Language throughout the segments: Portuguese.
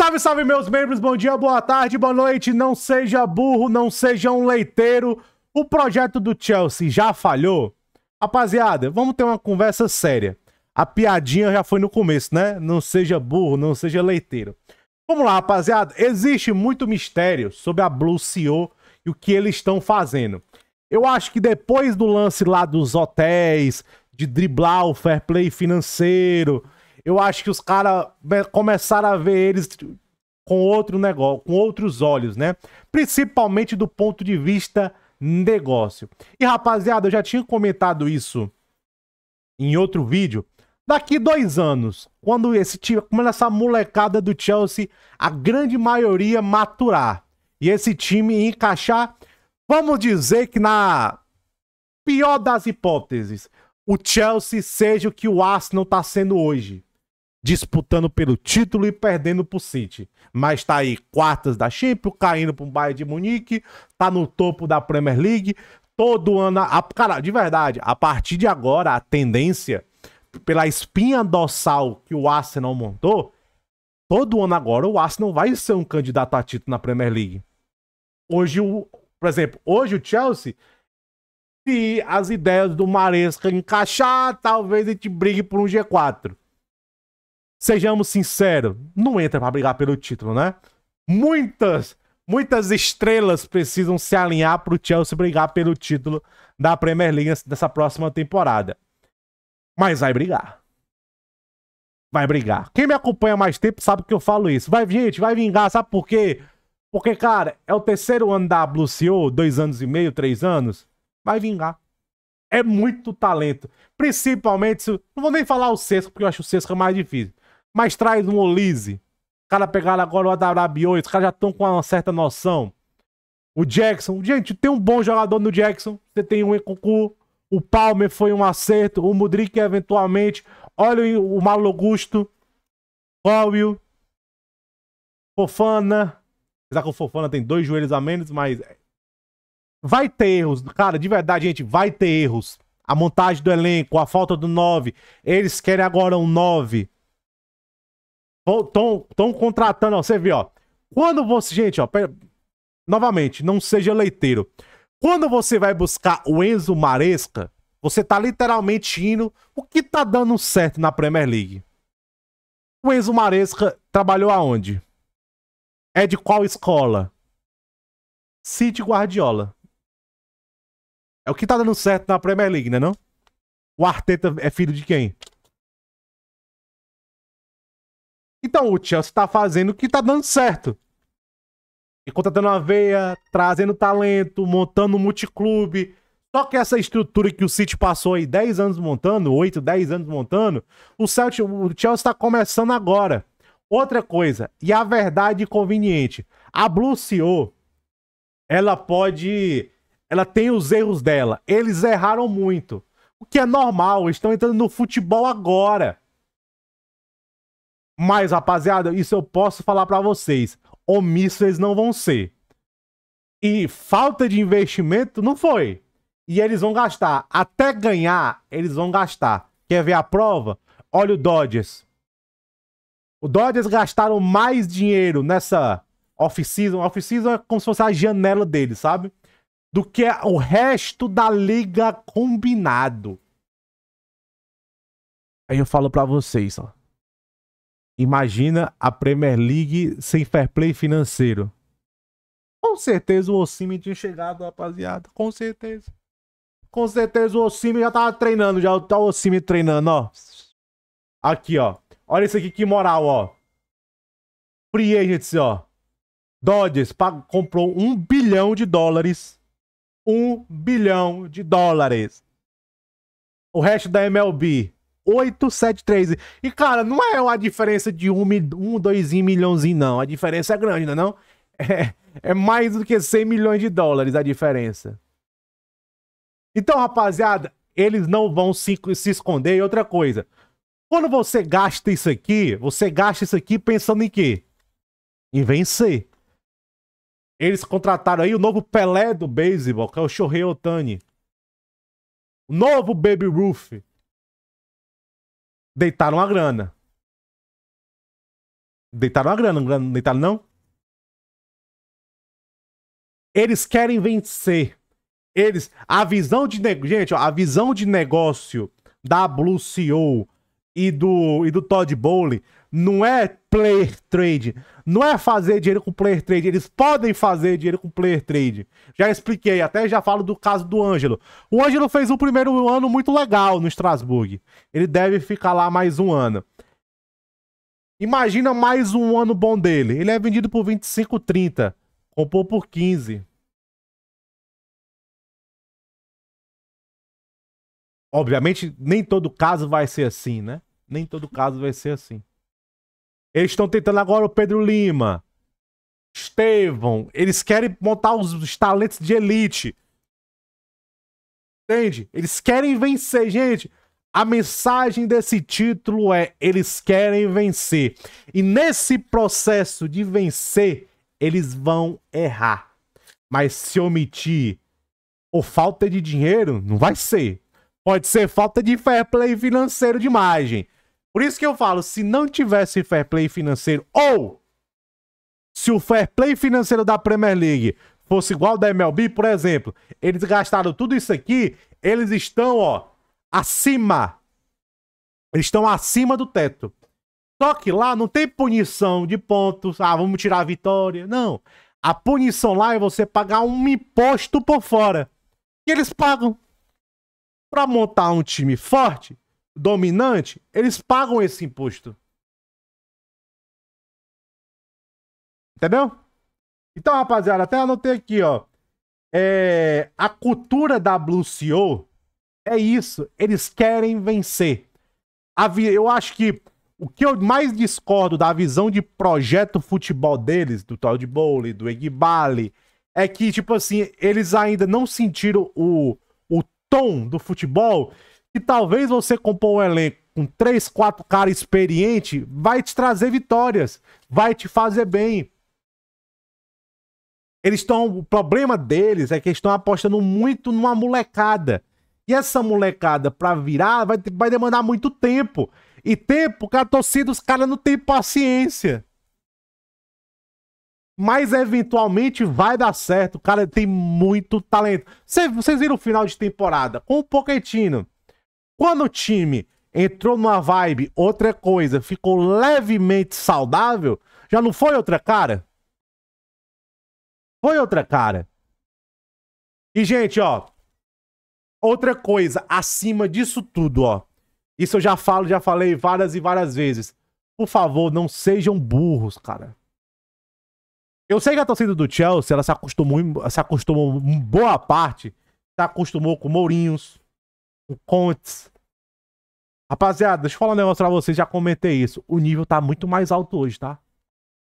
Salve, salve, meus membros, bom dia, boa tarde, boa noite. Não seja burro, não seja um leiteiro. O projeto do Chelsea já falhou? Rapaziada, vamos ter uma conversa séria. A piadinha já foi no começo, né? Não seja burro, não seja leiteiro. Vamos lá, rapaziada. Existe muito mistério sobre a Blue CEO e o que eles estão fazendo. Eu acho que depois do lance lá dos hotéis, de driblar o fair play financeiro, eu acho que os caras começaram a ver eles com outro negócio, com outros olhos, né? Principalmente do ponto de vista negócio. E rapaziada, eu já tinha comentado isso em outro vídeo. Daqui dois anos, quando esse time, quando essa molecada do Chelsea, a grande maioria maturar e esse time encaixar, vamos dizer que na pior das hipóteses, o Chelsea seja o que o Arsenal está sendo hoje disputando pelo título e perdendo pro City. Mas tá aí, quartas da Champions, caindo pro Bayern de Munique, tá no topo da Premier League, todo ano... A, cara, de verdade, a partir de agora, a tendência, pela espinha dorsal que o Arsenal montou, todo ano agora o Arsenal vai ser um candidato a título na Premier League. Hoje, o, por exemplo, hoje o Chelsea se as ideias do Maresca encaixar, talvez a gente brigue por um G4. Sejamos sinceros, não entra para brigar pelo título, né? Muitas, muitas estrelas precisam se alinhar para o Chelsea brigar pelo título da Premier League dessa próxima temporada. Mas vai brigar. Vai brigar. Quem me acompanha mais tempo sabe que eu falo isso. Vai, gente, vai vingar, sabe por quê? Porque, cara, é o terceiro ano da WCO, dois anos e meio, três anos. Vai vingar. É muito talento. Principalmente, se... não vou nem falar o Cesco, porque eu acho o Cesco mais difícil. Mas traz um Olise. Os caras pegaram agora o Adarabioi, os caras já estão com uma certa noção. O Jackson, gente, tem um bom jogador no Jackson. Você tem um Encucu, o Palmer foi um acerto, o Mudrik eventualmente. Olha o Malo Augusto, Fofana. Apesar que o Fofana tem dois joelhos a menos, mas. Vai ter erros, cara, de verdade, gente, vai ter erros. A montagem do elenco, a falta do 9. Eles querem agora um 9. Estão contratando, ó, você viu, ó. Quando você. Gente, ó, novamente, não seja leiteiro. Quando você vai buscar o Enzo Maresca, você tá literalmente indo o que tá dando certo na Premier League. O Enzo Maresca trabalhou aonde? É de qual escola? City Guardiola. É o que tá dando certo na Premier League, né não? O Arteta é filho de quem? Então o Chelsea tá fazendo o que tá dando certo. E contratando a veia, trazendo talento, montando um multiclube. Só que essa estrutura que o City passou aí 10 anos montando, 8, 10 anos montando, o, Chelsea o Chelsea tá começando agora. Outra coisa, e a verdade conveniente, a Blue CEO, ela pode. Ela tem os erros dela. Eles erraram muito. O que é normal, estão entrando no futebol agora. Mas, rapaziada, isso eu posso falar para vocês. Omissos eles não vão ser. E falta de investimento não foi. E eles vão gastar. Até ganhar, eles vão gastar. Quer ver a prova? Olha o Dodgers. O Dodgers gastaram mais dinheiro nessa off-season. Off-season é como se fosse a janela deles, sabe? Do que é o resto da liga combinado. Aí eu falo para vocês, ó. Imagina a Premier League sem fair play financeiro. Com certeza o Ossimi tinha chegado, rapaziada. Com certeza. Com certeza o Ossimi já tava treinando, já tá o Ossimi treinando, ó. Aqui, ó. Olha isso aqui, que moral, ó. Free agents, ó. Dodgers comprou um bilhão de dólares. Um bilhão de dólares. O resto da MLB. 873. E, cara, não é uma diferença de um, um dois milhãozinho, não. A diferença é grande, não é não? É, é mais do que 100 milhões de dólares a diferença. Então, rapaziada, eles não vão se, se esconder. E outra coisa, quando você gasta isso aqui, você gasta isso aqui pensando em quê? Em vencer. Eles contrataram aí o novo Pelé do beisebol, que é o Shohei Otani. O novo Baby Ruth. Deitaram a grana. Deitaram a grana, não deitaram não? Eles querem vencer. Eles, a visão de gente, ó, a visão de negócio da Blue CEO e do e do Todd Bowley não é player trade. Não é fazer dinheiro com player trade, eles podem fazer dinheiro com player trade. Já expliquei, até já falo do caso do Ângelo. O Ângelo fez um primeiro ano muito legal no Strasbourg. Ele deve ficar lá mais um ano. Imagina mais um ano bom dele. Ele é vendido por 25, 30. Comprou por 15. Obviamente, nem todo caso vai ser assim, né? Nem todo caso vai ser assim. Eles estão tentando agora o Pedro Lima. Estevão. Eles querem montar os, os talentos de elite. Entende? Eles querem vencer, gente. A mensagem desse título é: eles querem vencer. E nesse processo de vencer, eles vão errar. Mas se omitir ou falta de dinheiro, não vai ser. Pode ser falta de fair play financeiro de margem. Por isso que eu falo, se não tivesse fair play financeiro ou se o fair play financeiro da Premier League fosse igual da MLB, por exemplo, eles gastaram tudo isso aqui, eles estão, ó, acima. Eles estão acima do teto. Só que lá não tem punição de pontos, ah, vamos tirar a vitória. Não. A punição lá é você pagar um imposto por fora. E eles pagam. Para montar um time forte, dominante, eles pagam esse imposto. Entendeu? Então, rapaziada, até anotei aqui, ó. É, a cultura da WCO é isso. Eles querem vencer. eu acho que o que eu mais discordo da visão de projeto futebol deles, do Todd Bowley, do Egbali, é que, tipo assim, eles ainda não sentiram o, o tom do futebol e talvez você compor um elenco com três, quatro caras experientes vai te trazer vitórias, vai te fazer bem. Eles estão, o problema deles é que eles estão apostando muito numa molecada. E essa molecada para virar vai, vai demandar muito tempo. E tempo que a torcida os caras não tem paciência. Mas eventualmente vai dar certo. O cara tem muito talento. Vocês viram o final de temporada com o Pochettino. Quando o time entrou numa vibe, outra coisa, ficou levemente saudável, já não foi outra cara? Foi outra cara. E, gente, ó. Outra coisa, acima disso tudo, ó. Isso eu já falo, já falei várias e várias vezes. Por favor, não sejam burros, cara. Eu sei que a torcida do Chelsea, ela se acostumou, se acostumou boa parte, se acostumou com Mourinhos, o Contes. Rapaziada, deixa eu falar um negócio pra vocês, já comentei isso. O nível tá muito mais alto hoje, tá?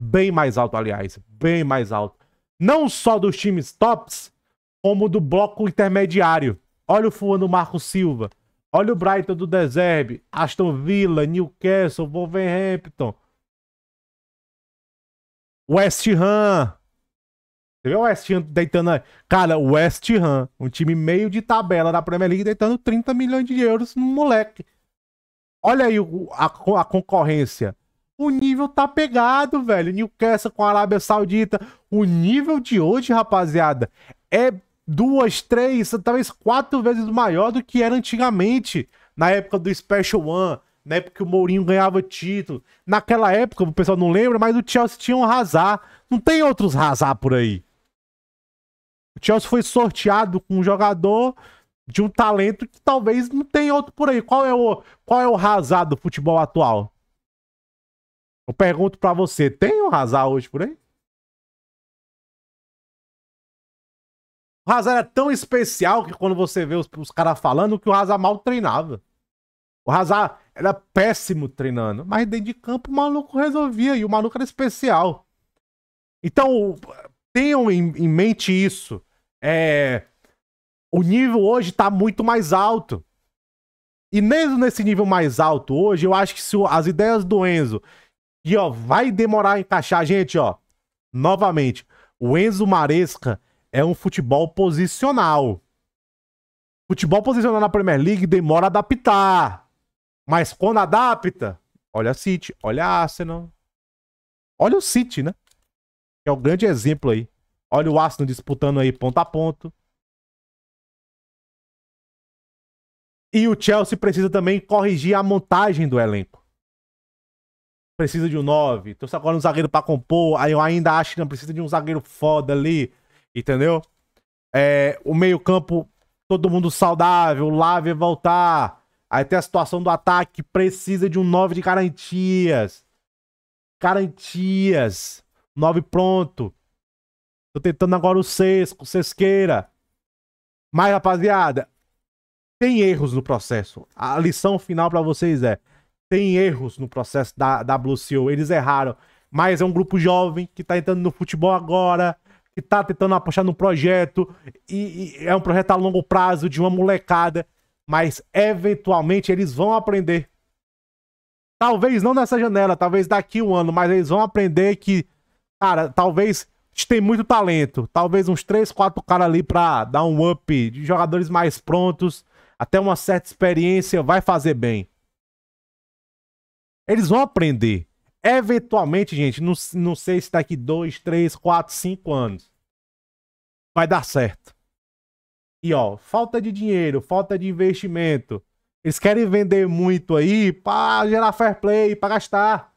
Bem mais alto, aliás. Bem mais alto. Não só dos times tops, como do bloco intermediário. Olha o Fulano Marco Silva. Olha o Brighton do Deserve. Aston Villa, Newcastle, Wolverhampton. West Ham. Você vê o West Ham deitando. Cara, o West Ham, um time meio de tabela da Premier League, deitando 30 milhões de euros no moleque. Olha aí a, a concorrência. O nível tá pegado, velho. Newcastle com a Arábia Saudita. O nível de hoje, rapaziada, é duas, três, talvez quatro vezes maior do que era antigamente. Na época do Special One, na época que o Mourinho ganhava título. Naquela época, o pessoal não lembra, mas o Chelsea tinha um Hazard. Não tem outros Hazard por aí. O Chelsea foi sorteado com um jogador de um talento que talvez não tenha outro por aí. Qual é o, qual é o Hazard do futebol atual? Eu pergunto para você, tem o Hazard hoje por aí? O Hazard é tão especial que quando você vê os, os caras falando que o Hazard mal treinava. O Hazard era péssimo treinando, mas dentro de campo o maluco resolvia e o maluco era especial. Então, tenham em, em mente isso. É, o nível hoje está muito mais alto. E mesmo nesse nível mais alto hoje, eu acho que se as ideias do Enzo. E ó, vai demorar a encaixar, gente, ó. Novamente, o Enzo Maresca é um futebol posicional. Futebol posicional na Premier League demora a adaptar. Mas quando adapta, olha a City, olha a Arsenal. Olha o City, né? que é o grande exemplo aí. Olha o Arsenal disputando aí ponto a ponto. E o Chelsea precisa também corrigir a montagem do elenco. Precisa de um 9, trouxe agora um zagueiro para compor, aí eu ainda acho que não precisa de um zagueiro foda ali, entendeu? É, o meio-campo, todo mundo saudável, o Lávia voltar. Aí tem a situação do ataque, precisa de um 9 de garantias. Garantias. 9 pronto. Tô tentando agora o o sesqueira. Mas, rapaziada, tem erros no processo. A lição final para vocês é: tem erros no processo da, da Blue Seal. Eles erraram. Mas é um grupo jovem que tá entrando no futebol agora, que tá tentando apostar no projeto. E, e é um projeto a longo prazo, de uma molecada. Mas eventualmente eles vão aprender. Talvez não nessa janela, talvez daqui um ano, mas eles vão aprender que cara, talvez tem muito talento. Talvez uns 3, 4 caras ali pra dar um up de jogadores mais prontos, até uma certa experiência, vai fazer bem. Eles vão aprender. Eventualmente, gente, não, não sei se daqui 2, 3, 4, 5 anos vai dar certo. E ó, falta de dinheiro, falta de investimento. Eles querem vender muito aí para gerar fair play, para gastar.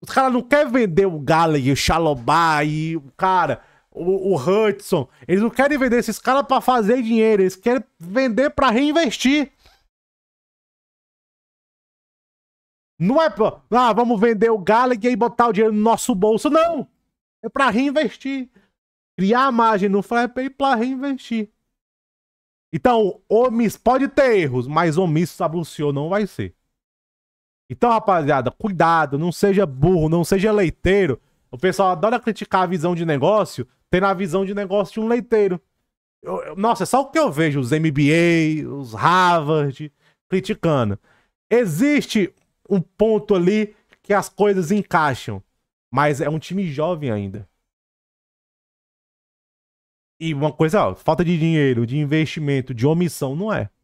Os caras não querem vender o Gallagher, o Xalobá e o cara, o, o Hudson. Eles não querem vender esses caras para fazer dinheiro. Eles querem vender para reinvestir. Não é pra, ah, vamos vender o Gallagher e botar o dinheiro no nosso bolso. Não! É para reinvestir. Criar margem no Flap para reinvestir. Então, omisso pode ter erros, mas omisso a Lucio não vai ser. Então, rapaziada, cuidado, não seja burro, não seja leiteiro. O pessoal adora criticar a visão de negócio, tendo a visão de negócio de um leiteiro. Eu, eu, nossa, é só o que eu vejo, os MBA, os Harvard, criticando. Existe um ponto ali que as coisas encaixam, mas é um time jovem ainda. E uma coisa, ó, falta de dinheiro, de investimento, de omissão, não é.